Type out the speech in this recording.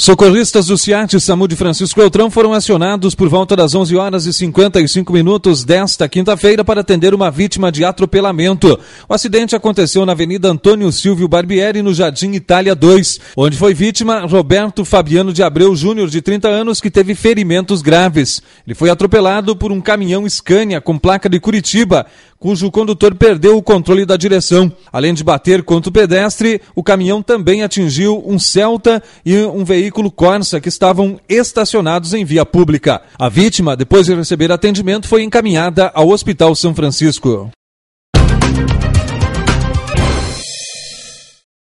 Socorristas do CIAT SAMU de Francisco Beltrão foram acionados por volta das 11 horas e 55 minutos desta quinta-feira para atender uma vítima de atropelamento. O acidente aconteceu na Avenida Antônio Silvio Barbieri, no Jardim Itália 2, onde foi vítima Roberto Fabiano de Abreu Júnior, de 30 anos, que teve ferimentos graves. Ele foi atropelado por um caminhão Scania com placa de Curitiba, cujo condutor perdeu o controle da direção. Além de bater contra o pedestre, o caminhão também atingiu um Celta e um veículo Corsa que estavam estacionados em via pública. A vítima, depois de receber atendimento, foi encaminhada ao Hospital São Francisco.